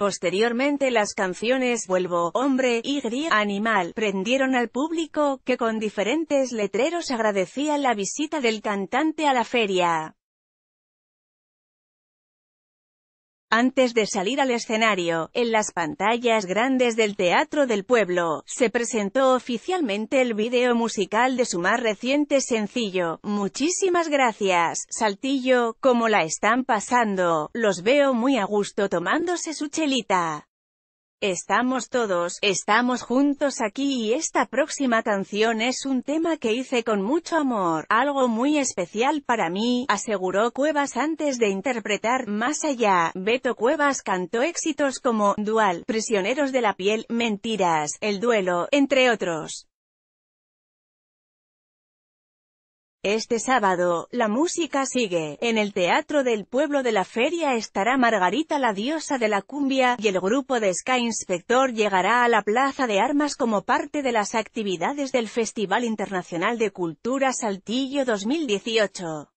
Posteriormente las canciones Vuelvo, Hombre y Animal prendieron al público, que con diferentes letreros agradecía la visita del cantante a la feria. Antes de salir al escenario, en las pantallas grandes del Teatro del Pueblo, se presentó oficialmente el video musical de su más reciente sencillo, Muchísimas gracias, Saltillo, como la están pasando, los veo muy a gusto tomándose su chelita. Estamos todos, estamos juntos aquí y esta próxima canción es un tema que hice con mucho amor, algo muy especial para mí, aseguró Cuevas antes de interpretar Más allá. Beto Cuevas cantó éxitos como Dual, Prisioneros de la piel, Mentiras, El duelo, entre otros. Este sábado, la música sigue. En el Teatro del Pueblo de la Feria estará Margarita la diosa de la cumbia, y el grupo de Sky Inspector llegará a la Plaza de Armas como parte de las actividades del Festival Internacional de Cultura Saltillo 2018.